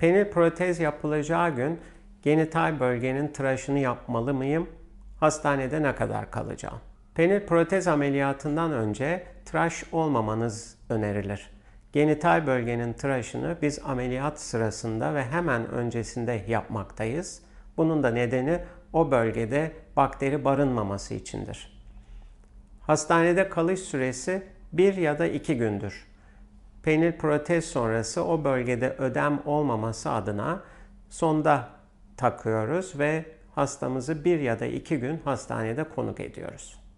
Penil protez yapılacağı gün genital bölgenin tıraşını yapmalı mıyım? Hastanede ne kadar kalacağım? Penil protez ameliyatından önce tıraş olmamanız önerilir. Genital bölgenin tıraşını biz ameliyat sırasında ve hemen öncesinde yapmaktayız. Bunun da nedeni o bölgede bakteri barınmaması içindir. Hastanede kalış süresi 1 ya da 2 gündür. Peynir protez sonrası o bölgede ödem olmaması adına sonda takıyoruz ve hastamızı bir ya da iki gün hastanede konuk ediyoruz.